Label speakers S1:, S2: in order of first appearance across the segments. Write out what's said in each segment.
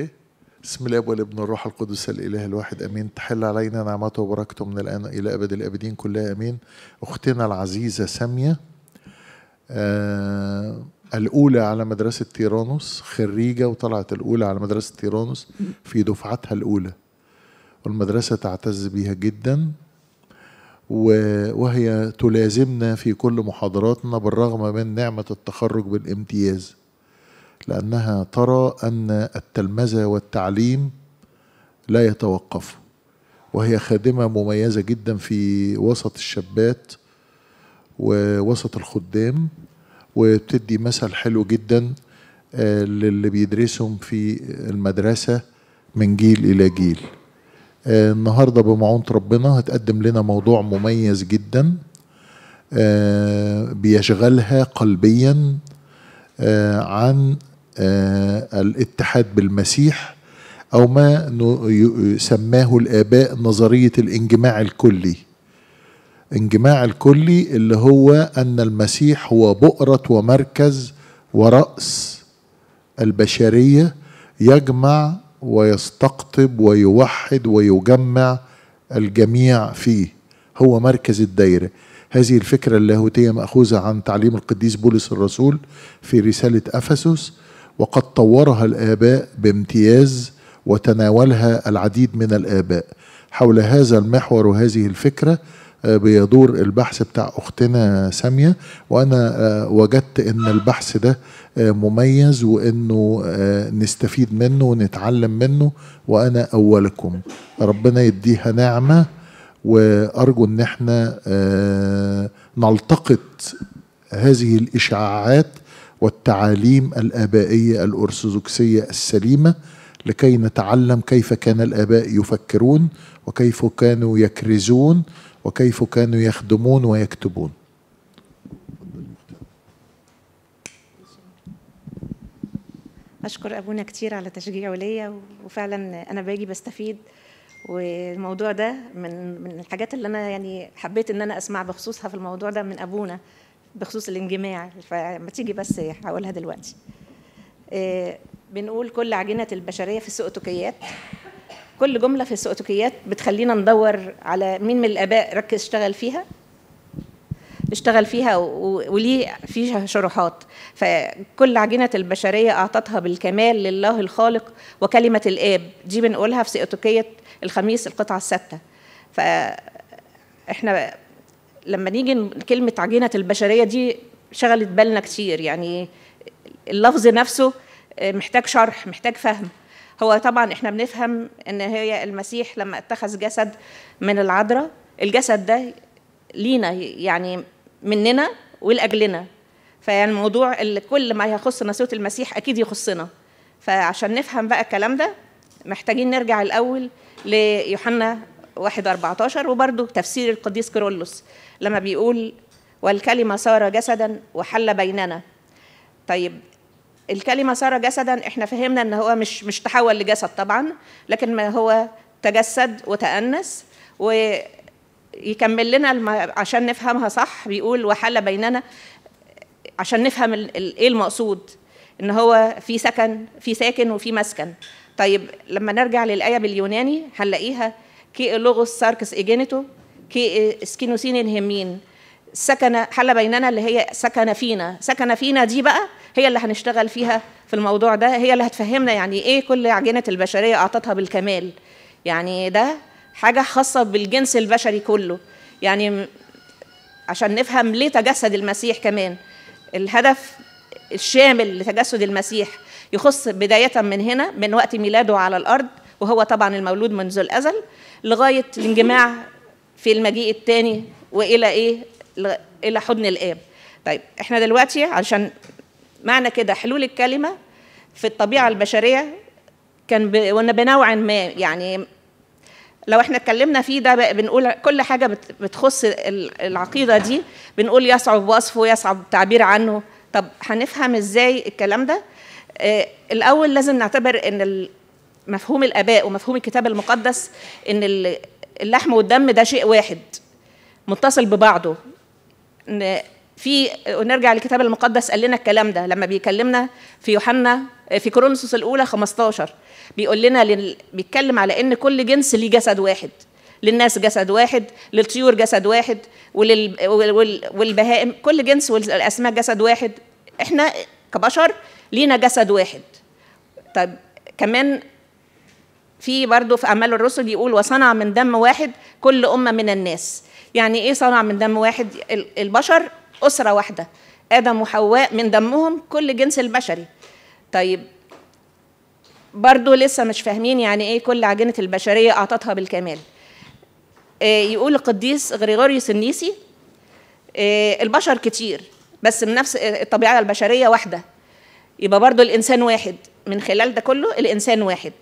S1: اوكي بسم الله والابن الروح القدس الاله الواحد امين تحل علينا نعمته وبركته من الان الى ابد الابدين كلها امين اختنا العزيزه ساميه آه الاولى على مدرسه تيرانوس خريجه وطلعت الاولى على مدرسه تيرانوس في دفعتها الاولى والمدرسه تعتز بها جدا وهي تلازمنا في كل محاضراتنا بالرغم من نعمه التخرج بالامتياز لأنها ترى أن التلمذة والتعليم لا يتوقف وهي خادمة مميزة جدا في وسط الشابات ووسط الخدام وبتدي مثل حلو جدا آه، للي بيدرسهم في المدرسة من جيل إلى جيل آه، النهاردة بمعونة ربنا هتقدم لنا موضوع مميز جدا آه، بيشغلها قلبيا آه، عن آه، الاتحاد بالمسيح أو ما سماه الآباء نظرية الانجماع الكلي انجماع الكلي اللي هو أن المسيح هو بؤرة ومركز ورأس البشرية يجمع ويستقطب ويوحد ويجمع الجميع فيه هو مركز الدايرة هذه الفكرة اللاهوتية مأخوذة عن تعليم القديس بولس الرسول في رسالة أفسس وقد طورها الآباء بامتياز وتناولها العديد من الآباء حول هذا المحور وهذه الفكرة آه، بيدور البحث بتاع اختنا ساميه وانا آه، وجدت ان البحث ده آه، مميز وانه نستفيد منه ونتعلم منه وانا اولكم ربنا يديها نعمه وارجو ان احنا آه، نلتقط هذه الاشعاعات والتعاليم الابائيه الارثوذكسيه السليمه لكي نتعلم كيف كان الاباء يفكرون وكيف كانوا يكرزون وكيف كانوا يخدمون ويكتبون
S2: أشكر أبونا كتير على تشجيعه ليا وفعلا أنا باجي بستفيد والموضوع ده من من الحاجات اللي انا يعني حبيت ان انا اسمع بخصوصها في الموضوع ده من ابونا بخصوص الانجماع فما تيجي بس هقولها دلوقتي آه، بنقول كل عجينه البشريه في السؤتوكيات كل جمله في السؤتوكيات بتخلينا ندور على مين من الاباء ركز اشتغل فيها اشتغل فيها وليه فيها شروحات فكل عجينة البشرية أعطتها بالكمال لله الخالق وكلمة الآب دي بنقولها في سيئتوكية الخميس القطعه السادسة فاحنا لما نيجي كلمه عجينه البشريه دي شغلت بالنا كتير يعني اللفظ نفسه محتاج شرح محتاج فهم هو طبعا احنا بنفهم ان هي المسيح لما اتخذ جسد من العذراء الجسد ده لينا يعني مننا ولاجلنا فيعني الموضوع اللي كل ما يخص نسوت المسيح اكيد يخصنا فعشان نفهم بقى الكلام ده محتاجين نرجع الاول ليوحنا 1 14 وبرده تفسير القديس كيرلس لما بيقول والكلمه صار جسدا وحل بيننا طيب الكلمه صار جسدا احنا فهمنا ان هو مش مش تحول لجسد طبعا لكن ما هو تجسد وتأنس ويكمل لنا الم... عشان نفهمها صح بيقول وحل بيننا عشان نفهم ال... ايه المقصود ان هو في سكن في ساكن وفي مسكن طيب لما نرجع للآية باليوناني هنلاقيها كي لوغوس ساركس إيجينيتو كي سكينوسين الهمين سكن حل بيننا اللي هي سكن فينا سكن فينا دي بقى هي اللي هنشتغل فيها في الموضوع ده هي اللي هتفهمنا يعني ايه كل عجينه البشريه اعطتها بالكمال يعني ده حاجه خاصه بالجنس البشري كله يعني عشان نفهم ليه تجسد المسيح كمان الهدف الشامل لتجسد المسيح يخص بداية من هنا من وقت ميلاده على الأرض وهو طبعا المولود منذ الأزل لغاية الانجماع في المجيء الثاني وإلى إيه إلى حضن الآب طيب إحنا دلوقتي عشان معنى كده حلول الكلمة في الطبيعة البشرية كان ب... وانا ما يعني لو احنا اتكلمنا فيه ده بنقول كل حاجه بت... بتخص العقيده دي بنقول يصعب وصفه يصعب التعبير عنه طب هنفهم ازاي الكلام ده آه، الاول لازم نعتبر ان مفهوم الاباء ومفهوم الكتاب المقدس ان اللحم والدم ده شيء واحد متصل ببعضه في نرجع للكتاب المقدس قال لنا الكلام ده لما بيكلمنا في يوحنا آه، في كورنثوس الاولى 15 بيقول لنا لل... بيتكلم على ان كل جنس ليه جسد واحد للناس جسد واحد للطيور جسد واحد ولل... وال... وال... والبهائم كل جنس والاسماك جسد واحد احنا كبشر لينا جسد واحد طب كمان في برضه في أعمال الرسل يقول وصنع من دم واحد كل أمة من الناس يعني إيه صنع من دم واحد البشر أسرة واحدة آدم وحواء من دمهم كل جنس البشري طيب برضه لسه مش فاهمين يعني إيه كل عجينة البشرية أعطتها بالكمال آه، يقول القديس غريغوريوس النيسي آه، البشر كتير بس من نفس آه، الطبيعة البشرية واحدة يبقى برضو الإنسان واحد من خلال ده كله الإنسان واحد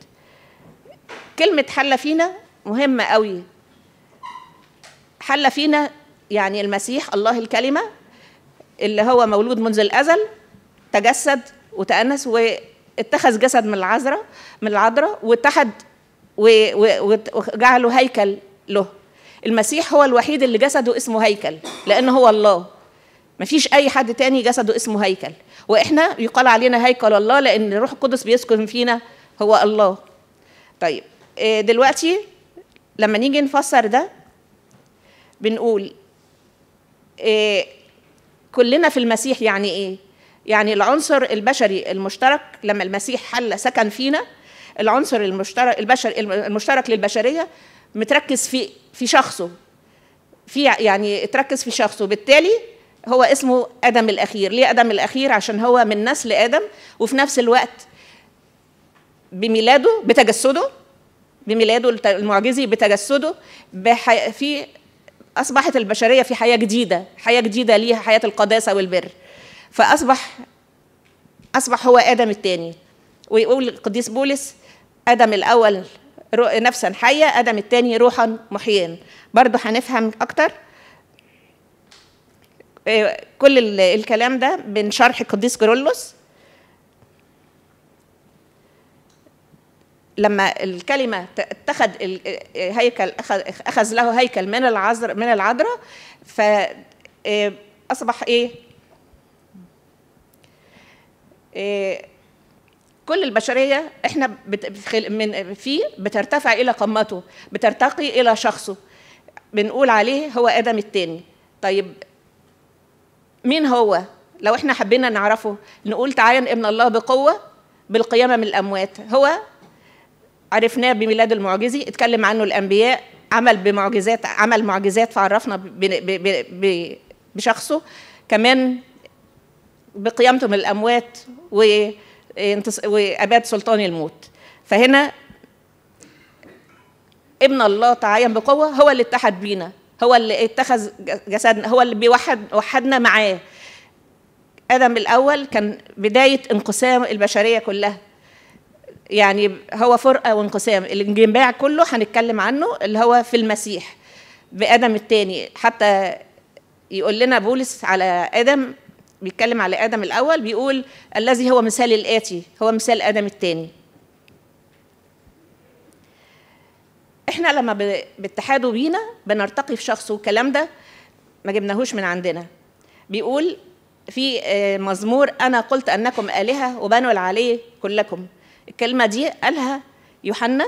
S2: كلمة حل فينا مهمة قوي حل فينا يعني المسيح الله الكلمة اللي هو مولود منذ الأزل تجسد وتأنس واتخذ جسد من العذراء من العذراء واتحد وجعله هيكل له المسيح هو الوحيد اللي جسده اسمه هيكل لأنه هو الله مفيش أي حد تاني جسده اسمه هيكل واحنا يقال علينا هيكل الله لان الروح القدس بيسكن فينا هو الله طيب آه، دلوقتي لما نيجي نفسر ده بنقول آه، كلنا في المسيح يعني ايه يعني العنصر البشري المشترك لما المسيح حل سكن فينا العنصر المشترك البشر المشترك للبشريه متركز في في شخصه في يعني تركز في شخصه بالتالي هو اسمه ادم الاخير ليه ادم الاخير عشان هو من نسل ادم وفي نفس الوقت بميلاده بتجسده بميلاده المعجزي بتجسده بحي... في اصبحت البشريه في حياه جديده حياه جديده ليها حياه القداسه والبر فاصبح اصبح هو ادم الثاني ويقول القديس بولس ادم الاول نفسا حيه ادم الثاني روحا محيين برضه هنفهم اكتر آه، كل الكلام ده من شرح القديس جرولوس لما الكلمة اتخذ آه، آه، هيكل أخذ له هيكل من العذر من العذراء فأصبح إيه؟ كل البشرية إحنا من فيه بترتفع إلى قمته بترتقي إلى شخصه بنقول عليه هو آدم الثاني طيب مين هو لو احنا حبينا نعرفه نقول تعالى ابن الله بقوه بالقيامه من الاموات هو عرفناه بميلاد المعجزي اتكلم عنه الانبياء عمل بمعجزات عمل معجزات فعرفنا بشخصه كمان بقيامته من الاموات واباد سلطان الموت فهنا ابن الله تعين بقوه هو اللي اتحد بينا هو اللي اتخذ جسدنا هو اللي بيوحد وحدنا معاه ادم الاول كان بدايه انقسام البشريه كلها يعني هو فرقه وانقسام الانجماع كله هنتكلم عنه اللي هو في المسيح بادم الثاني حتى يقول لنا بولس على ادم بيتكلم على ادم الاول بيقول الذي هو مثال الاتي هو مثال ادم الثاني احنا لما باتحاده بينا بنرتقي في شخصه والكلام ده ما جبناهوش من عندنا بيقول في آه، مزمور انا قلت انكم الهه وبنوا العلي كلكم الكلمه دي قالها يوحنا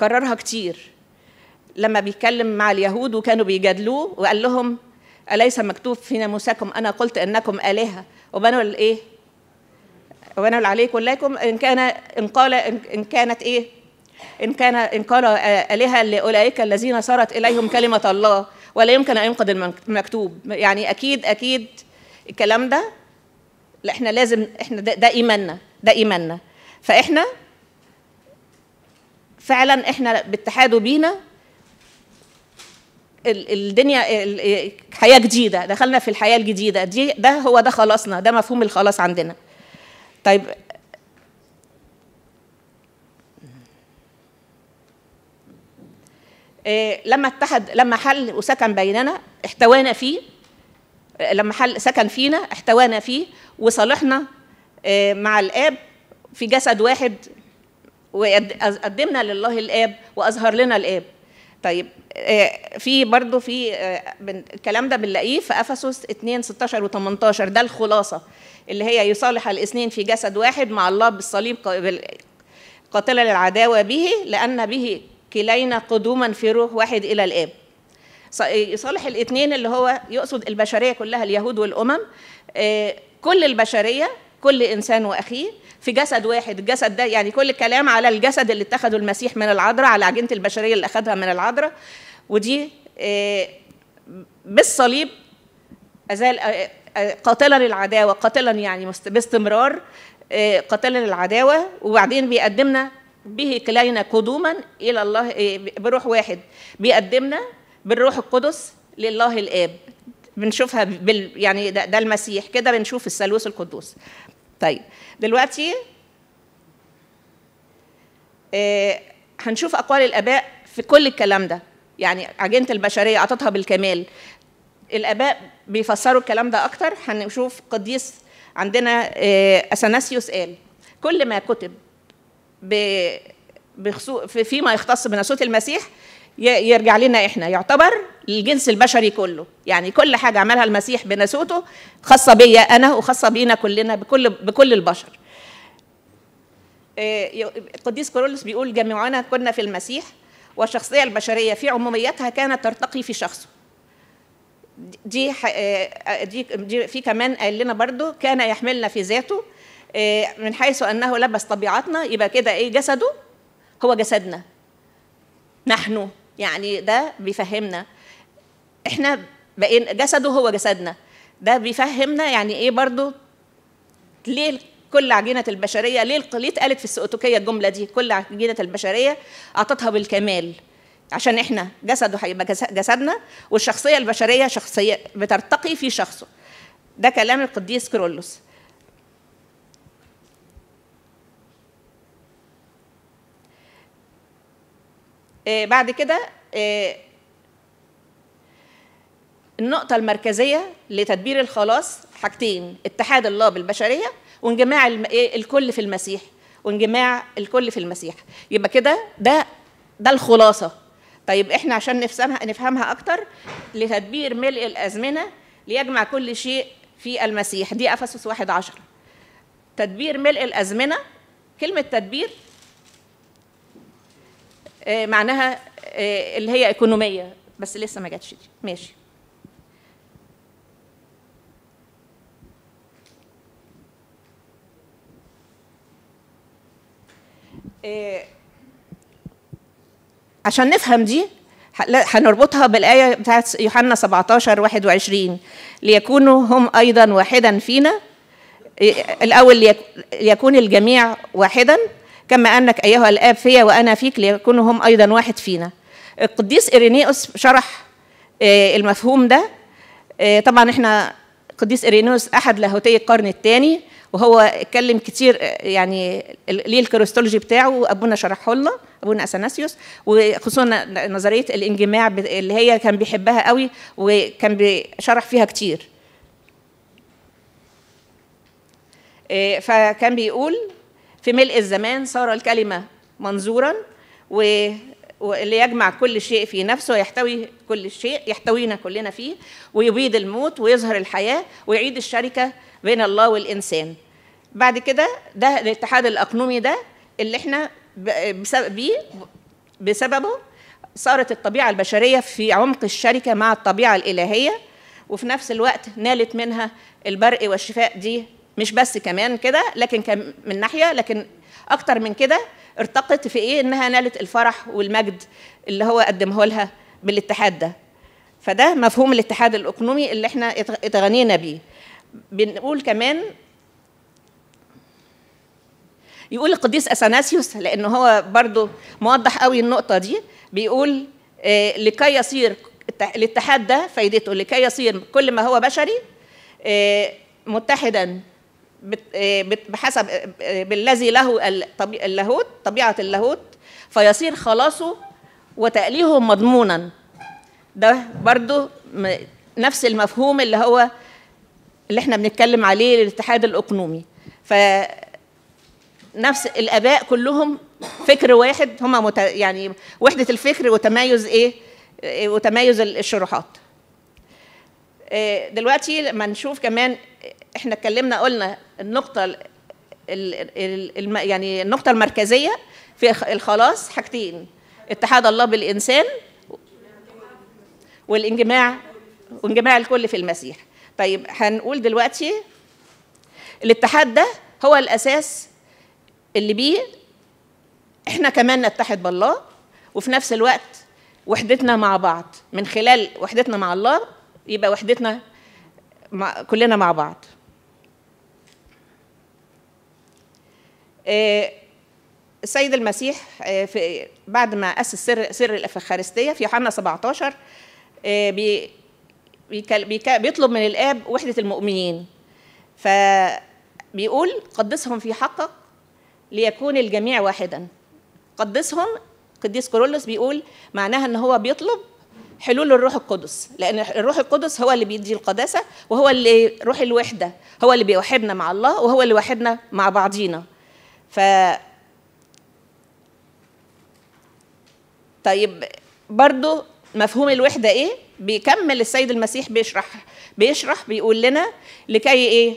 S2: كررها كتير لما بيتكلم مع اليهود وكانوا بيجادلوه وقال لهم اليس مكتوب في ناموسكم انا قلت انكم الهه وبنوا الايه وبنوا العلي كلكم ان كان ان قال ان كانت ايه إن كان إن قال آه، آلهة لأولئك الذين صارت إليهم كلمة الله ولا يمكن أن ينقض المكتوب يعني أكيد أكيد الكلام ده لا احنا لازم احنا ده, ده ايماننا ده ايماننا فاحنا فعلا احنا باتحاده بينا الدنيا حياه جديده دخلنا في الحياه الجديده دي ده هو ده خلاصنا ده مفهوم الخلاص عندنا طيب إيه، لما اتحد لما حل وسكن بيننا احتوانا فيه إيه، لما حل سكن فينا احتوانا فيه وصالحنا إيه، مع الاب في جسد واحد وقدمنا لله الاب واظهر لنا الاب طيب في برضه في الكلام ده بنلاقيه في افسس 2 16 و 18 ده الخلاصه اللي هي يصالح الاثنين في جسد واحد مع الله بالصليب قاتلا العداوه به لان به كلينا قدوما في روح واحد إلى الآب يصالح إيه، الاثنين اللي هو يقصد البشرية كلها اليهود والأمم إيه، كل البشرية كل إنسان وأخيه في جسد واحد الجسد ده يعني كل الكلام على الجسد اللي اتخذه المسيح من العذراء على عجينة البشرية اللي أخذها من العذراء ودي إيه، بالصليب أزال قاتلا العداوة قاتلا يعني باستمرار قاتلا العداوة وبعدين بيقدمنا به كلينا قدوما الى الله إيه، بروح واحد بيقدمنا بالروح القدس لله الاب بنشوفها بال يعني ده, ده المسيح كده بنشوف الثالوث القدوس طيب دلوقتي إيه، هنشوف اقوال الاباء في كل الكلام ده يعني عجينه البشريه اعطتها بالكمال الاباء بيفسروا الكلام ده اكتر هنشوف قديس عندنا إيه، اثناسيوس قال كل ما كتب فيما يختص بناسوت المسيح يرجع لنا احنا يعتبر الجنس البشري كله يعني كل حاجه عملها المسيح بناسوته خاصه بيا انا وخاصه بينا كلنا بكل بكل البشر آه، القديس كورولوس بيقول جميعنا كنا في المسيح والشخصيه البشريه في عموميتها كانت ترتقي في شخصه دي دي, آه، آه، دي في كمان قال لنا برضو كان يحملنا في ذاته إيه، من حيث انه لبس طبيعتنا يبقى كده ايه جسده هو جسدنا نحن يعني ده بيفهمنا احنا بقينا جسده هو جسدنا ده بيفهمنا يعني ايه برضو ليه كل عجينة البشرية ليه القليط اتقالت في السؤتوكية الجملة دي كل عجينة البشرية أعطتها بالكمال عشان احنا جسده هيبقى جسدنا والشخصية البشرية شخصية بترتقي في شخصه ده كلام القديس كرولوس آه، بعد كده آه، النقطة المركزية لتدبير الخلاص حاجتين اتحاد الله بالبشرية وانجماع آه، الكل في المسيح وانجماع الكل في المسيح يبقى كده ده ده الخلاصة طيب احنا عشان نفهمها نفهمها أكتر لتدبير ملء الأزمنة ليجمع كل شيء في المسيح دي أفسس واحد عشر تدبير ملء الأزمنة كلمة تدبير آه، معناها آه، اللي هي ايكونوميه بس لسه ما جاتش دي ماشي آه، عشان نفهم دي هنربطها بالآية بتاعت يوحنا 17 21 ليكونوا هم أيضا واحدا فينا الأول ليكون الجميع واحدا كما أنك أيها الآب فيا وأنا فيك ليكونوا هم أيضا واحد فينا القديس إيرينيوس شرح آه، المفهوم ده آه، طبعا احنا القديس إيرينيوس أحد لاهوتي القرن الثاني وهو اتكلم كتير آه، يعني ليه الكريستولوجي بتاعه وابونا شرحه لنا ابونا اثناسيوس وخصوصا نظريه الانجماع اللي هي كان بيحبها قوي وكان بيشرح فيها كتير فكان بيقول في ملء الزمان صار الكلمة منظورا و واللي يجمع كل شيء في نفسه ويحتوي كل شيء يحتوينا كلنا فيه ويبيد الموت ويظهر الحياة ويعيد الشركة بين الله والإنسان بعد كده ده الاتحاد الأقنومي ده اللي احنا بسبب بسببه صارت الطبيعة البشرية في عمق الشركة مع الطبيعة الإلهية وفي نفس الوقت نالت منها البرق والشفاء دي مش بس كمان كده لكن كم من ناحيه لكن اكتر من كده ارتقت في ايه انها نالت الفرح والمجد اللي هو قدمه لها بالاتحاد ده فده مفهوم الاتحاد الاقنومي اللي احنا اتغنينا بيه بنقول كمان يقول القديس اثناسيوس لان هو برضو موضح قوي النقطه دي بيقول آه، لكي يصير الاتحاد ده فايدته لكي يصير كل ما هو بشري آه، متحدا آه، بحسب آه، بالذي له اللاهوت طبيعه اللاهوت فيصير خلاصه وتأليه مضمونا ده برضو نفس المفهوم اللي هو اللي احنا بنتكلم عليه الاتحاد الاقنومي ف نفس الاباء كلهم فكر واحد هم يعني وحده الفكر وتمايز ايه آه، وتمايز الشروحات آه، دلوقتي لما نشوف كمان احنا اتكلمنا قلنا النقطه يعني النقطه المركزيه في الخلاص حاجتين اتحاد الله بالانسان والانجماع وانجماع الكل في المسيح طيب هنقول دلوقتي الاتحاد ده هو الاساس اللي بيه احنا كمان نتحد بالله وفي نفس الوقت وحدتنا مع بعض من خلال وحدتنا مع الله يبقى وحدتنا مع كلنا مع بعض آه، السيد المسيح آه، في بعد ما أسس سر سر الأفخارستية في يوحنا 17 آه، بيطلب من الآب وحدة المؤمنين فبيقول قدسهم في حقك ليكون الجميع واحدا قدسهم قديس كورولوس بيقول معناها ان هو بيطلب حلول الروح القدس لان الروح القدس هو اللي بيدي القداسه وهو اللي روح الوحده هو اللي بيوحدنا مع الله وهو اللي وحدنا مع بعضينا ف طيب برضو مفهوم الوحده ايه بيكمل السيد المسيح بيشرح بيشرح بيقول لنا لكي ايه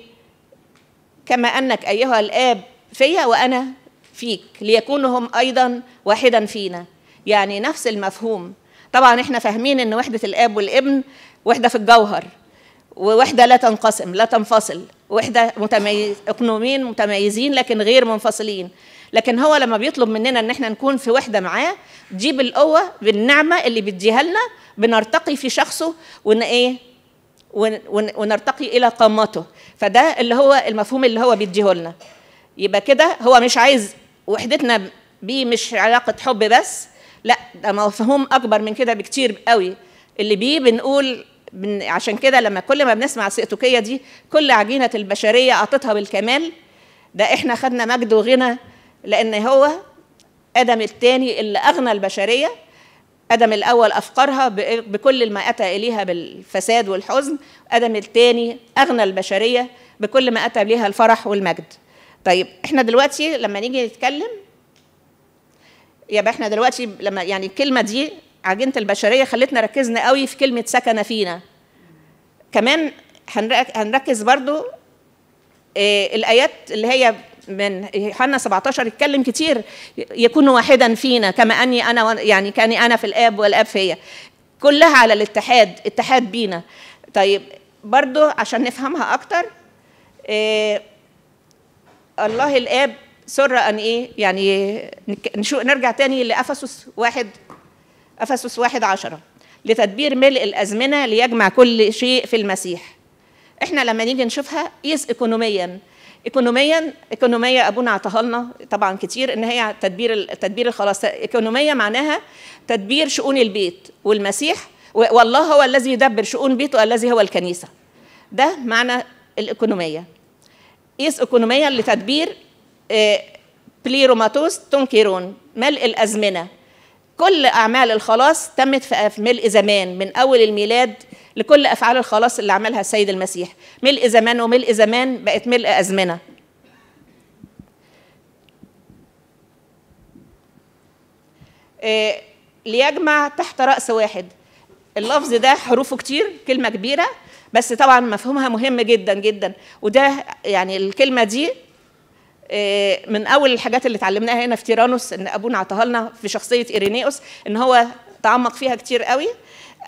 S2: كما انك ايها الاب فيا وانا فيك ليكونوا هم ايضا واحدا فينا يعني نفس المفهوم طبعا احنا فاهمين ان وحده الاب والابن وحده في الجوهر ووحده لا تنقسم لا تنفصل وحده متميز اقنومين متميزين لكن غير منفصلين لكن هو لما بيطلب مننا ان احنا نكون في وحده معاه دي بالقوه بالنعمه اللي بيديها لنا بنرتقي في شخصه ون ايه ونرتقي الى قامته فده اللي هو المفهوم اللي هو بيديه لنا يبقى كده هو مش عايز وحدتنا بيه مش علاقه حب بس لا ده مفهوم اكبر من كده بكتير قوي اللي بيه بنقول بن عشان كده لما كل ما بنسمع سيتوكية دي كل عجينه البشريه قطتها بالكمال ده احنا خدنا مجد وغنى لان هو ادم الثاني اللي اغنى البشريه ادم الاول افقرها بكل ما اتى اليها بالفساد والحزن ادم الثاني اغنى البشريه بكل ما اتى اليها الفرح والمجد طيب احنا دلوقتي لما نيجي نتكلم يبقى احنا دلوقتي لما يعني الكلمه دي عجينه البشريه خلتنا ركزنا قوي في كلمه سكن فينا كمان هنركز برضو آه، الايات اللي هي من يوحنا 17 اتكلم كتير يكون واحدا فينا كما اني انا يعني كاني انا في الاب والاب فيا كلها على الاتحاد اتحاد بينا طيب برضو عشان نفهمها اكتر آه، الله الاب سر ان ايه يعني نرجع تاني لافسس واحد افسس واحد عشرة لتدبير ملء الازمنه ليجمع كل شيء في المسيح احنا لما نيجي نشوفها قيس ايكونوميا ايكونوميا ايكونوميا ابونا اعطاها لنا طبعا كتير ان هي تدبير تدبير الخلاص ايكونوميا معناها تدبير شؤون البيت والمسيح والله هو الذي يدبر شؤون بيته الذي هو الكنيسه ده معنى الايكونوميا قيس ايكونوميا لتدبير بليروماتوز تنكرون ملء الأزمنة كل أعمال الخلاص تمت في ملء زمان من أول الميلاد لكل أفعال الخلاص اللي عملها السيد المسيح ملء زمان وملء زمان بقت ملء أزمنة آه، ليجمع تحت رأس واحد اللفظ ده حروفه كتير كلمة كبيرة بس طبعا مفهومها مهم جدا جدا وده يعني الكلمة دي آه، من اول الحاجات اللي اتعلمناها هنا في تيرانوس ان ابونا اعطاها لنا في شخصيه ايرينيوس ان هو تعمق فيها كتير قوي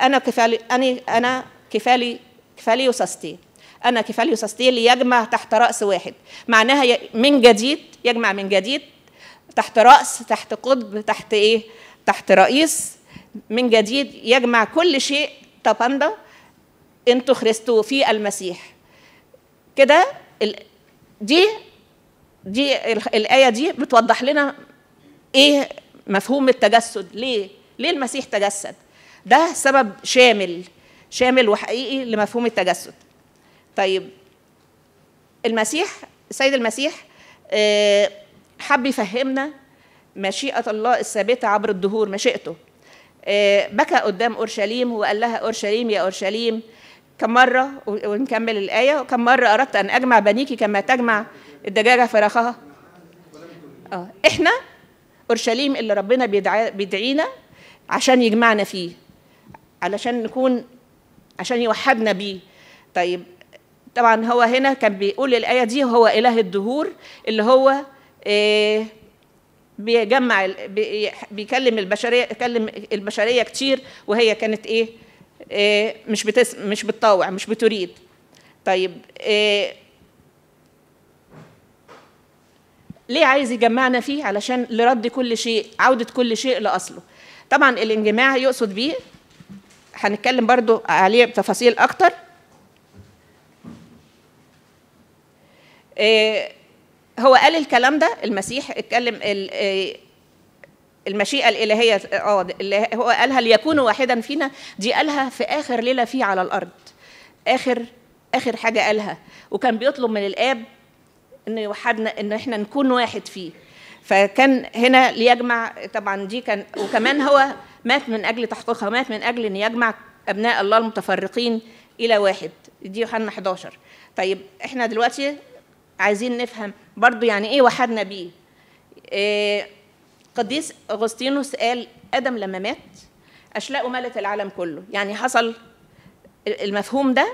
S2: انا كفالي انا انا كفالي كفالي وساستي. انا وساستي اللي يجمع تحت راس واحد معناها من جديد يجمع من جديد تحت راس تحت قطب تحت ايه تحت رئيس من جديد يجمع كل شيء تباندا انتو خريستو في المسيح كده دي دي الآية دي بتوضح لنا إيه مفهوم التجسد ليه؟ ليه المسيح تجسد؟ ده سبب شامل شامل وحقيقي لمفهوم التجسد طيب المسيح السيد المسيح آه، حب يفهمنا مشيئة الله الثابتة عبر الدهور مشيئته آه، بكى قدام أورشليم وقال لها أورشليم يا أورشليم كم مرة ونكمل الآية كم مرة أردت أن أجمع بنيك كما تجمع الدجاجه فراخها اه احنا اورشليم اللي ربنا بيدعينا عشان يجمعنا فيه علشان نكون عشان يوحدنا بيه طيب طبعا هو هنا كان بيقول الايه دي هو اله الدهور اللي هو إيه بيجمع بيكلم البشريه يكلم البشريه كتير وهي كانت ايه, إيه مش بتس مش بتطاوع مش بتريد طيب إيه ليه عايز يجمعنا فيه علشان لرد كل شيء عودة كل شيء لأصله طبعا الانجماع يقصد بيه هنتكلم برضو عليه بتفاصيل أكتر إيه، هو قال الكلام ده المسيح اتكلم إيه، المشيئة الإلهية اه اللي هو قالها ليكون واحدا فينا دي قالها في آخر ليلة فيه على الأرض آخر آخر حاجة قالها وكان بيطلب من الآب انه يوحدنا ان احنا نكون واحد فيه فكان هنا ليجمع طبعا دي كان وكمان هو مات من اجل تحقيقها مات من اجل ان يجمع ابناء الله المتفرقين الى واحد دي يوحنا 11 طيب احنا دلوقتي عايزين نفهم برضو يعني ايه وحدنا بيه آه، قديس اغسطينوس قال ادم لما مات اشلاء ملت العالم كله يعني حصل المفهوم ده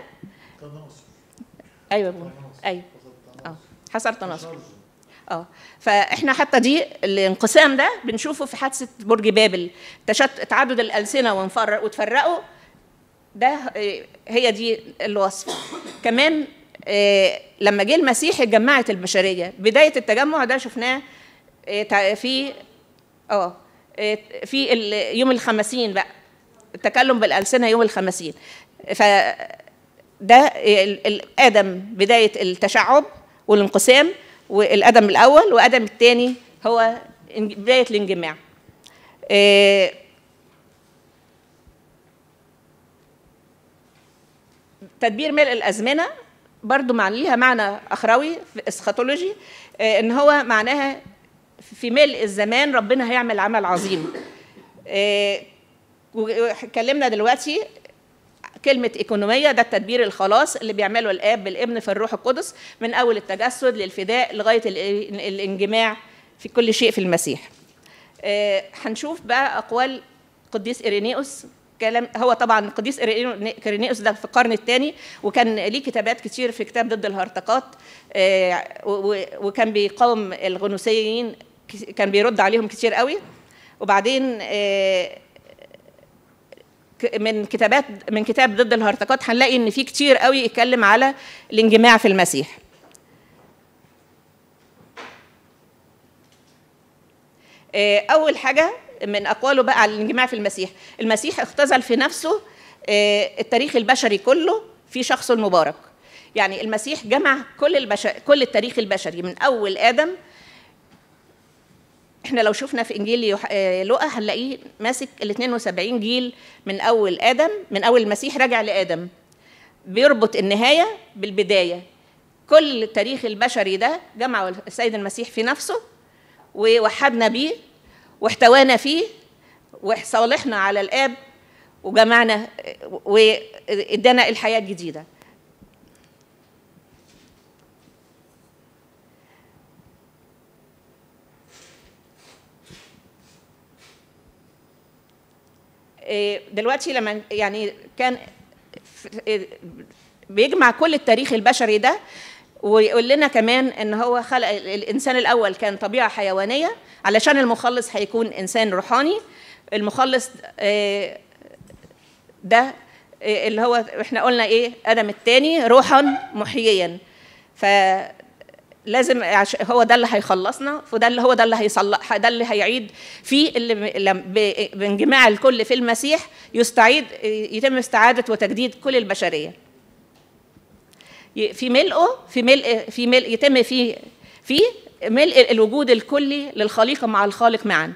S2: ايوه ايوه حصل تناصر اه فاحنا حتى دي الانقسام ده بنشوفه في حادثه برج بابل تشت تعدد الالسنه وانفرق وتفرقوا ده هي دي الوصف كمان آه، لما جه المسيح اتجمعت البشريه بدايه التجمع ده شفناه آه، في اه, آه، في يوم الخمسين بقى التكلم بالالسنه يوم الخمسين ف ده ادم بدايه التشعب والانقسام والقدم الاول والقدم الثاني هو بدايه الانجماع آه، تدبير ملء الازمنه برضو ليها معنى اخروي اسخاتولوجي آه، ان هو معناها في ملء الزمان ربنا هيعمل عمل عظيم اتكلمنا آه، دلوقتي كلمه ايكونوميه ده التدبير الخلاص اللي بيعمله الاب بالابن في الروح القدس من اول التجسد للفداء لغايه الانجماع في كل شيء في المسيح آه، هنشوف بقى اقوال قديس إيرينيوس كلام هو طبعا قديس إيرينيوس ده في القرن الثاني وكان ليه كتابات كتير في كتاب ضد الهرطقات آه، وكان بيقاوم الغنوسيين كان بيرد عليهم كتير قوي وبعدين آه، من كتابات من كتاب ضد الهرطقات هنلاقي ان في كتير قوي اتكلم على الانجماع في المسيح آه، اول حاجه من اقواله بقى على الانجماع في المسيح المسيح اختزل في نفسه آه، التاريخ البشري كله في شخصه المبارك يعني المسيح جمع كل البشر كل التاريخ البشري من اول ادم احنا لو شفنا في انجيل آه، لوقا هنلاقيه ماسك ال 72 جيل من اول ادم من اول المسيح راجع لادم بيربط النهايه بالبدايه كل التاريخ البشري ده جمعه السيد المسيح في نفسه ووحدنا بيه واحتوانا فيه وصالحنا على الاب وجمعنا آه، وادانا الحياه الجديده إيه، دلوقتي لما يعني كان إيه، بيجمع كل التاريخ البشري ده ويقول لنا كمان ان هو خلق الانسان الاول كان طبيعه حيوانيه علشان المخلص هيكون انسان روحاني المخلص إيه، ده اللي هو احنا قلنا ايه ادم الثاني روحا محييا ف لازم هو ده اللي هيخلصنا وده اللي هو ده اللي هيصلح ده اللي هيعيد في اللي بانجماع الكل في المسيح يستعيد يتم استعاده وتجديد كل البشريه في ملئه في ملء في ملء يتم فيه في ملء الوجود الكلي للخليقه مع الخالق معا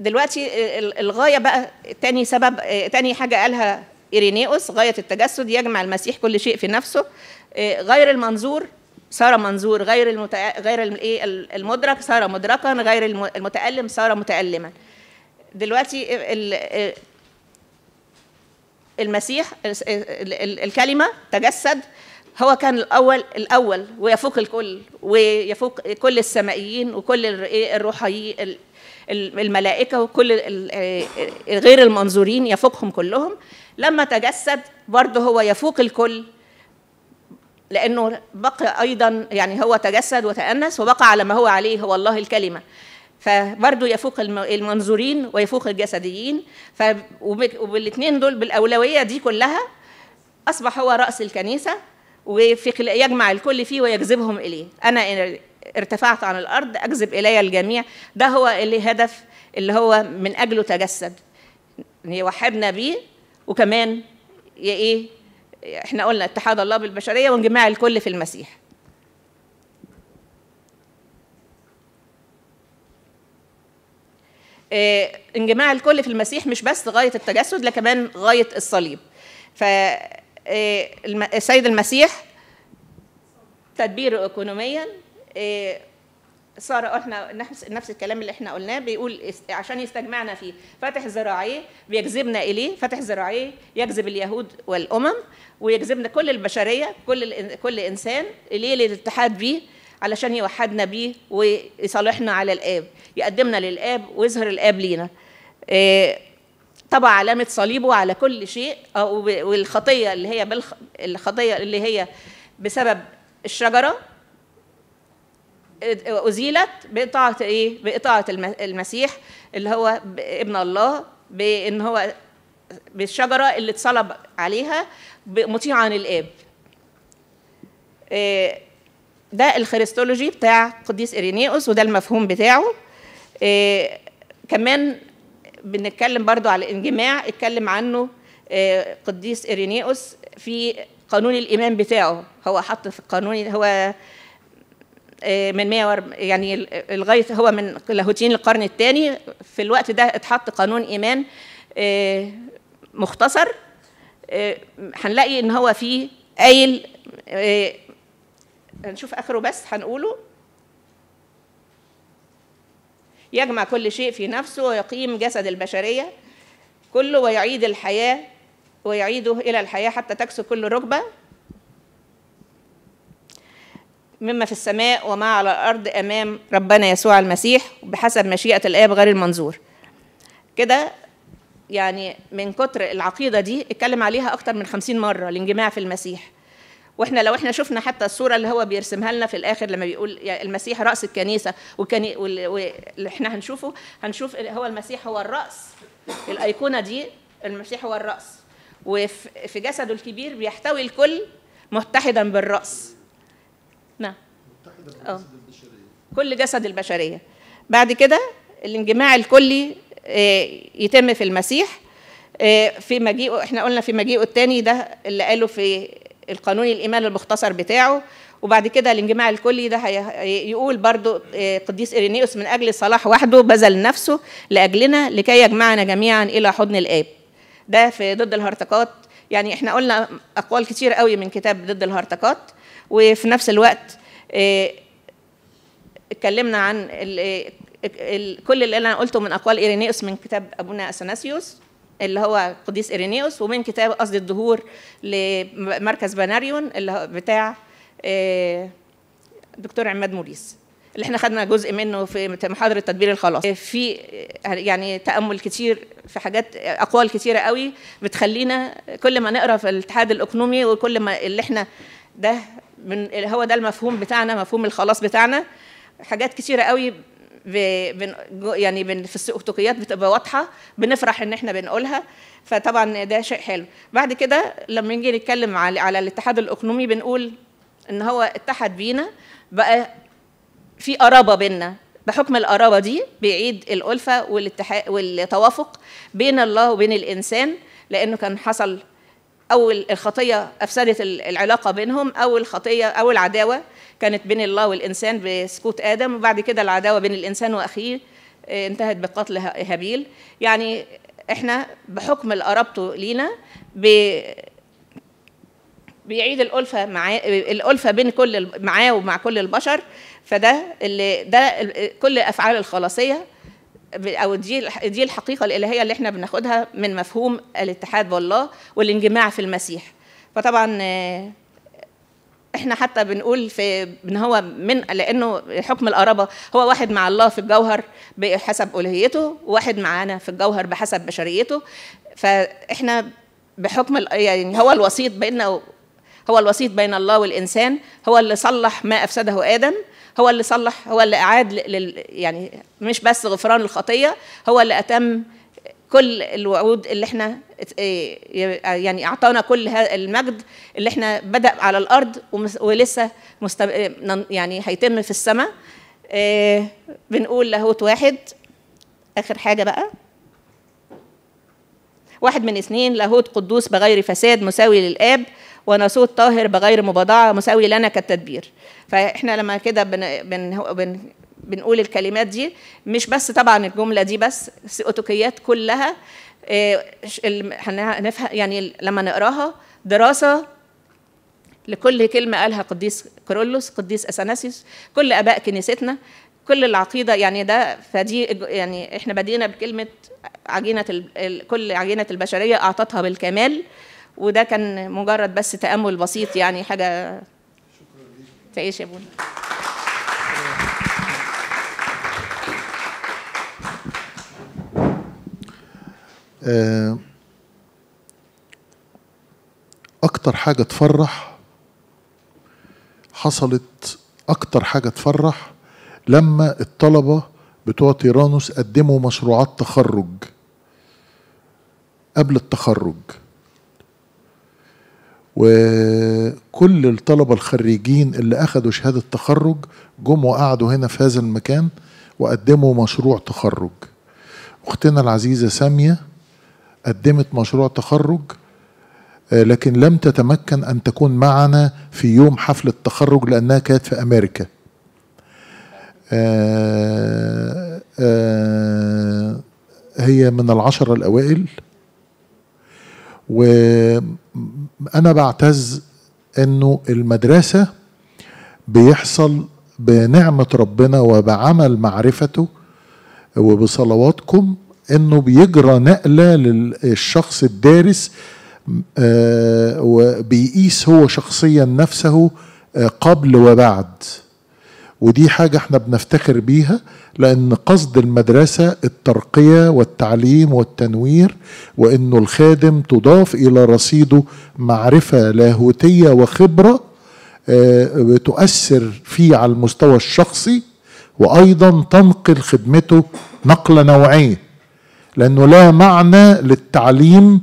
S2: دلوقتي آه، الغايه بقى تاني سبب آه، تاني حاجه قالها إيرينيوس غايه التجسد يجمع المسيح كل شيء في نفسه آه، غير المنظور صار منظور غير المتع... غير الايه المدرك صار مدركا غير المتألم صار متألما دلوقتي المسيح الكلمه تجسد هو كان الاول الاول ويفوق الكل ويفوق كل السمائيين وكل إيه، الروحيين الملائكه وكل غير المنظورين يفوقهم كلهم لما تجسد برضه هو يفوق الكل لانه بقي ايضا يعني هو تجسد وتانس وبقى على ما هو عليه هو الله الكلمه فبرضه يفوق المنظورين ويفوق الجسديين ف وبالاثنين دول بالاولويه دي كلها اصبح هو راس الكنيسه وفي يجمع الكل فيه ويجذبهم اليه انا ارتفعت عن الأرض أجذب إلي الجميع ده هو اللي هدف اللي هو من أجله تجسد يوحدنا بيه وكمان إيه احنا قلنا اتحاد الله بالبشرية وانجماع الكل في المسيح آه، انجماع الكل في المسيح مش بس غاية التجسد لكمان غاية الصليب آه، السيد المسيح تدبيره اقتصاديا ساره إيه، احنا نفس نفس الكلام اللي احنا قلناه بيقول عشان يستجمعنا فيه فتح زراعيه بيجذبنا اليه فتح زراعيه يجذب اليهود والامم ويجذبنا كل البشريه كل كل انسان اليه للاتحاد بيه علشان يوحدنا بيه ويصالحنا على الاب يقدمنا للاب ويظهر الاب لينا إيه، طبع علامه صليبه على كل شيء والخطيه اللي هي الخطيه اللي هي بسبب الشجره أزيلت بإطاعة إيه؟ بإطاعة المسيح اللي هو ابن الله بإن هو بالشجرة اللي اتصلب عليها مطيعا للآب. آه، ده الخريستولوجي بتاع قديس إيرينيوس وده المفهوم بتاعه. آه، كمان بنتكلم برضو على الانجماع اتكلم عنه آه، قديس إيرينيوس في قانون الإيمان بتاعه هو حط في القانون هو آه، من 100 يعني لغايه هو من لاهوتيين القرن الثاني في الوقت ده اتحط قانون ايمان آه، مختصر آه، هنلاقي ان هو فيه قايل هنشوف اخره بس هنقوله يجمع كل شيء في نفسه ويقيم جسد البشريه كله ويعيد الحياه ويعيده الى الحياه حتى تكسو كل ركبه مما في السماء وما على الأرض أمام ربنا يسوع المسيح بحسب مشيئة الآب غير المنظور كده يعني من كتر العقيدة دي اتكلم عليها أكتر من خمسين مرة الانجماع في المسيح واحنا لو احنا شفنا حتى الصوره اللي هو بيرسمها لنا في الاخر لما بيقول المسيح راس الكنيسه واللي احنا هنشوفه هنشوف هو المسيح هو الراس الايقونه دي المسيح هو الراس وفي جسده الكبير بيحتوي الكل متحدا بالراس نعم متحدة آه. البشرية كل جسد البشرية بعد كده الانجماع الكلي آه، يتم في المسيح آه، في مجيئه احنا قلنا في مجيئه الثاني ده اللي قاله في القانون الايمان المختصر بتاعه وبعد كده الانجماع الكلي ده يقول برضو قديس إيرينيوس من أجل صلاح وحده بذل نفسه لأجلنا لكي يجمعنا جميعا إلى حضن الآب ده في ضد الهرطقات يعني احنا قلنا أقوال كتير قوي من كتاب ضد الهرطقات وفي نفس الوقت آه، اتكلمنا عن آه، كل اللي انا قلته من اقوال ايرينيوس من كتاب ابونا اثناسيوس اللي هو قديس ايرينيوس ومن كتاب قصد الدهور لمركز باناريون اللي هو بتاع آه، دكتور عماد موريس اللي احنا خدنا جزء منه في محاضره تدبير الخلاص في يعني تامل كتير في حاجات اقوال كتيره قوي بتخلينا كل ما نقرا في الاتحاد الاقنومي وكل ما اللي احنا ده من هو ده المفهوم بتاعنا مفهوم الخلاص بتاعنا حاجات كتيره قوي بن يعني بن في السقوطيات بتبقى واضحه بنفرح ان احنا بنقولها فطبعا ده شيء حلو بعد كده لما نيجي نتكلم على, على الاتحاد الاقنومي بنقول ان هو اتحد بينا بقى في قرابه بينا بحكم القرابه دي بيعيد الالفه والاتحاد والتوافق بين الله وبين الانسان لانه كان حصل او الخطيه افسدت العلاقه بينهم او الخطيه او العداوه كانت بين الله والانسان بسكوت ادم وبعد كده العداوه بين الانسان واخيه آه، انتهت بقتل هابيل يعني احنا بحكم القرابته لينا بي بيعيد الالفه مع الالفه بين كل معاه ومع كل البشر فده اللي ده كل افعال الخلاصيه او دي دي الحقيقه الالهيه اللي احنا بناخدها من مفهوم الاتحاد بالله والانجماع في المسيح فطبعا آه، احنا حتى بنقول في ان هو من لانه حكم القرابه هو واحد مع الله في الجوهر بحسب الوهيته واحد معانا في الجوهر بحسب بشريته فاحنا بحكم يعني هو الوسيط بيننا هو الوسيط بين الله والانسان هو اللي صلح ما افسده ادم هو اللي صلح هو اللي أعاد لل يعني مش بس غفران الخطية هو اللي أتم كل الوعود اللي احنا إيه، يعني اعطانا كل المجد اللي احنا بدا على الارض ولسه مستب... إيه، يعني هيتم في السماء إيه، بنقول لاهوت واحد اخر حاجه بقى واحد من اثنين لاهوت قدوس بغير فساد مساوي للاب صوت طاهر بغير مبادعة مساوي لنا كالتدبير فإحنا لما كده بن بن بن بنقول الكلمات دي مش بس طبعا الجملة دي بس السيوتوكيات كلها آه، هنفهم يعني لما نقراها دراسة لكل كلمة قالها قديس كرولوس قديس أثناسيوس كل آباء كنيستنا كل العقيده يعني ده فدي يعني احنا بدينا بكلمه عجينه كل عجينه البشريه اعطتها بالكمال وده كان مجرد بس تامل بسيط يعني حاجه شكرا ليك يا ابونا
S1: آه، أكتر حاجة تفرح حصلت أكتر حاجة تفرح لما الطلبة بتوع تيرانوس قدموا مشروعات تخرج قبل التخرج وكل الطلبة الخريجين اللي أخدوا شهادة تخرج جم وقعدوا هنا في هذا المكان وقدموا مشروع تخرج أختنا العزيزة سامية قدمت مشروع تخرج آه، لكن لم تتمكن أن تكون معنا في يوم حفل التخرج لأنها كانت في أمريكا آه، آه، هي من العشرة الأوائل و انا بعتز انه المدرسه بيحصل بنعمه ربنا وبعمل معرفته وبصلواتكم انه بيجرى نقله للشخص الدارس آه، وبيقيس هو شخصيا نفسه آه، قبل وبعد ودي حاجة احنا بنفتخر بيها لأن قصد المدرسة الترقية والتعليم والتنوير وأنه الخادم تضاف إلى رصيده معرفة لاهوتية وخبرة آه، تؤثر فيه على المستوى الشخصي وأيضا تنقل خدمته نقلة نوعية لأنه لا معنى للتعليم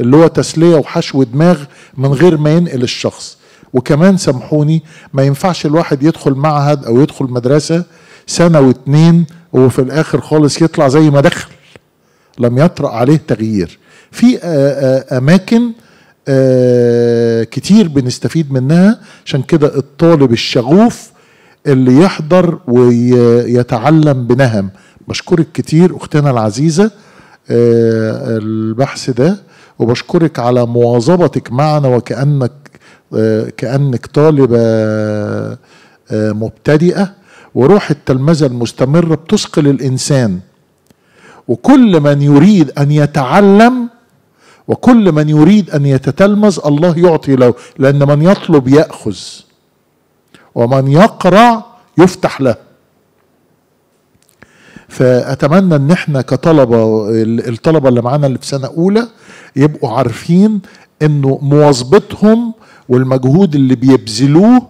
S1: اللي هو تسلية وحشو دماغ من غير ما ينقل الشخص وكمان سامحوني ما ينفعش الواحد يدخل معهد او يدخل مدرسه سنه واتنين وفي الاخر خالص يطلع زي ما دخل لم يطرأ عليه تغيير في آه، آه، اماكن آه، كتير بنستفيد منها عشان كده الطالب الشغوف اللي يحضر ويتعلم بنهم بشكرك كتير اختنا العزيزه البحث ده وبشكرك على مواظبتك معنا وكانك كانك طالبه آه، آه، مبتدئه وروح التلمذه المستمره بتثقل الانسان وكل من يريد ان يتعلم وكل من يريد ان يتتلمذ الله يعطي له لان من يطلب ياخذ ومن يقرع يفتح له فاتمنى ان احنا كطلبه الطلبه اللي معانا اللي في سنه اولى يبقوا عارفين انه مواظبتهم والمجهود اللي بيبذلوه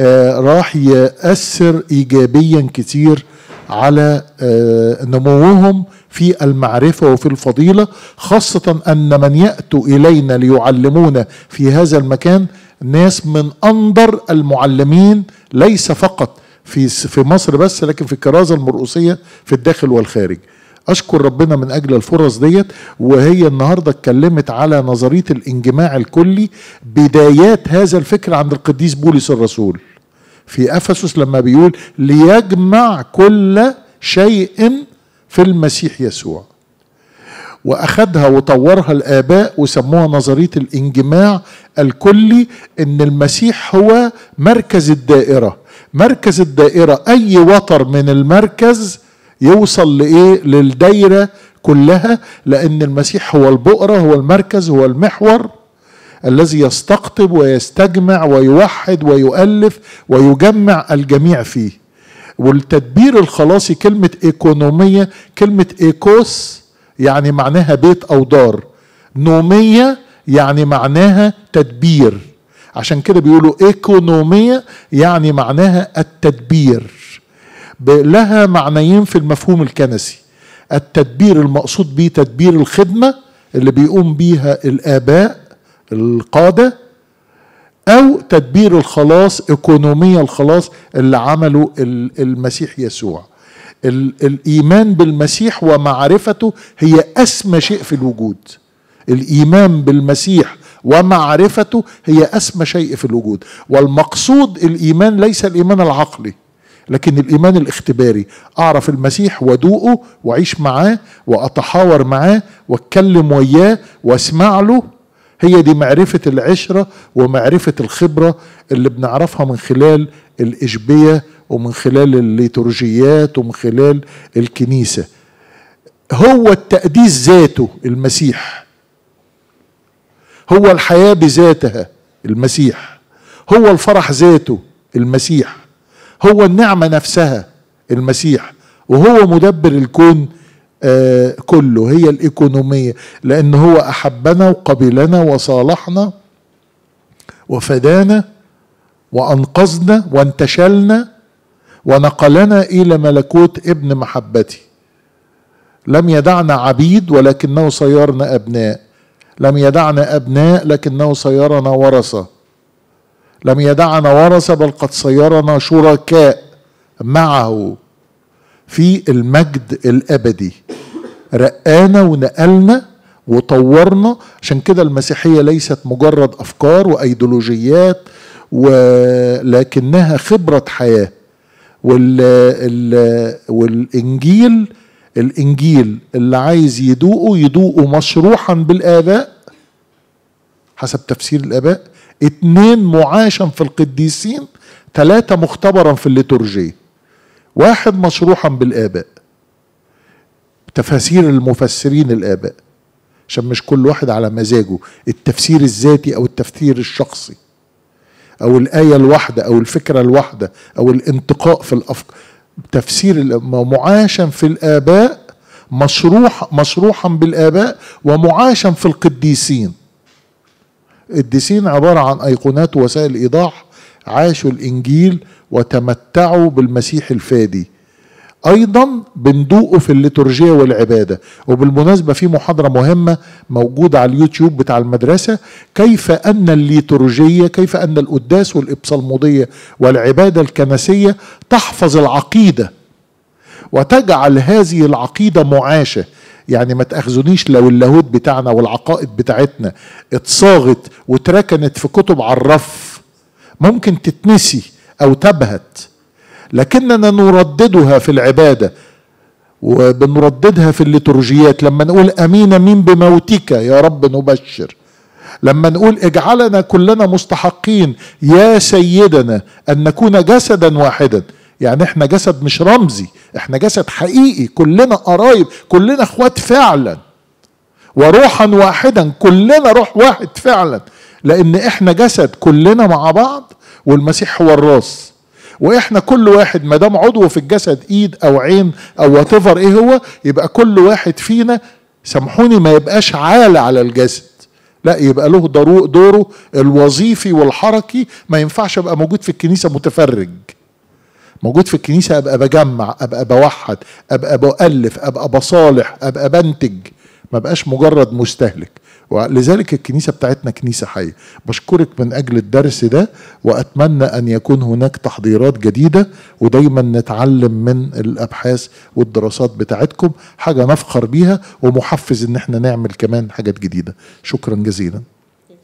S1: آه، راح يأثر إيجابيا كتير على آه، نموهم في المعرفة وفي الفضيلة خاصة أن من يأتوا إلينا ليعلمونا في هذا المكان ناس من أنظر المعلمين ليس فقط في في مصر بس لكن في الكرازة المرؤوسية في الداخل والخارج اشكر ربنا من اجل الفرص ديت وهي النهارده اتكلمت على نظريه الانجماع الكلي بدايات هذا الفكر عند القديس بولس الرسول في افسس لما بيقول ليجمع كل شيء في المسيح يسوع واخدها وطورها الاباء وسموها نظريه الانجماع الكلي ان المسيح هو مركز الدائره مركز الدائره اي وتر من المركز يوصل لايه للدايره كلها لان المسيح هو البؤره هو المركز هو المحور الذي يستقطب ويستجمع ويوحد ويؤلف ويجمع الجميع فيه والتدبير الخلاصي كلمة إيكونومية كلمة إيكوس يعني معناها بيت أو دار نومية يعني معناها تدبير عشان كده بيقولوا إيكونومية يعني معناها التدبير لها معنيين في المفهوم الكنسي التدبير المقصود به تدبير الخدمة اللي بيقوم بيها الآباء القادة أو تدبير الخلاص إيكونومية الخلاص اللي عمله المسيح يسوع الإيمان بالمسيح ومعرفته هي أسمى شيء في الوجود الإيمان بالمسيح ومعرفته هي أسمى شيء في الوجود والمقصود الإيمان ليس الإيمان العقلي لكن الإيمان الاختباري أعرف المسيح وأدوقه وأعيش معاه وأتحاور معاه وأتكلم وياه وأسمع له هي دي معرفة العشرة ومعرفة الخبرة اللي بنعرفها من خلال الإشبية ومن خلال الليتورجيات ومن خلال الكنيسة هو التقديس ذاته المسيح هو الحياة بذاتها المسيح هو الفرح ذاته المسيح هو النعمه نفسها المسيح وهو مدبر الكون آه كله هي الايكونوميه لان هو احبنا وقبلنا وصالحنا وفدانا وانقذنا وانتشلنا ونقلنا الى ملكوت ابن محبتي لم يدعنا عبيد ولكنه صيرنا ابناء لم يدعنا ابناء لكنه صيرنا ورثه لم يدعنا ورثة بل قد صيرنا شركاء معه في المجد الابدي رقانا ونقلنا وطورنا عشان كده المسيحيه ليست مجرد افكار وايديولوجيات ولكنها خبره حياه وال... ال... والانجيل الانجيل اللي عايز يدوقه يدوقه مشروحا بالاباء حسب تفسير الاباء اثنين معاشا في القديسين ثلاثة مختبرا في الليتورجية واحد مشروحا بالآباء تفاسير المفسرين الآباء عشان مش كل واحد على مزاجه التفسير الذاتي أو التفسير الشخصي أو الآية الواحدة أو الفكرة الواحدة أو الانتقاء في الأفكار تفسير معاشا في الآباء مشروح مشروحا بالآباء ومعاشا في القديسين القديسين عبارة عن أيقونات وسائل إيضاح عاشوا الإنجيل وتمتعوا بالمسيح الفادي ايضا بندوقه في الليتورجيه والعباده وبالمناسبه في محاضره مهمه موجوده على اليوتيوب بتاع المدرسه كيف ان الليتورجيه كيف ان القداس والابصالموديه والعباده الكنسيه تحفظ العقيده وتجعل هذه العقيده معاشه يعني ما تاخذونيش لو اللاهوت بتاعنا والعقائد بتاعتنا اتصاغت واتركنت في كتب على الرف ممكن تتنسي او تبهت لكننا نرددها في العباده وبنرددها في الليتورجيات لما نقول امين مين بموتك يا رب نبشر لما نقول اجعلنا كلنا مستحقين يا سيدنا ان نكون جسدا واحدا يعني احنا جسد مش رمزي احنا جسد حقيقي كلنا قرايب كلنا اخوات فعلا وروحا واحدا كلنا روح واحد فعلا لان احنا جسد كلنا مع بعض والمسيح هو الراس واحنا كل واحد ما دام عضو في الجسد ايد او عين او وات ايه هو يبقى كل واحد فينا سامحوني ما يبقاش عالة على الجسد لا يبقى له دوره الوظيفي والحركي ما ينفعش ابقى موجود في الكنيسه متفرج موجود في الكنيسه ابقى بجمع ابقى بوحد ابقى بالف ابقى بصالح ابقى بنتج ما بقاش مجرد مستهلك ولذلك الكنيسة بتاعتنا كنيسة حية بشكرك من أجل الدرس ده وأتمنى أن يكون هناك تحضيرات جديدة ودايما نتعلم من الأبحاث والدراسات بتاعتكم حاجة نفخر بيها ومحفز أن احنا نعمل كمان حاجات جديدة شكرا جزيلا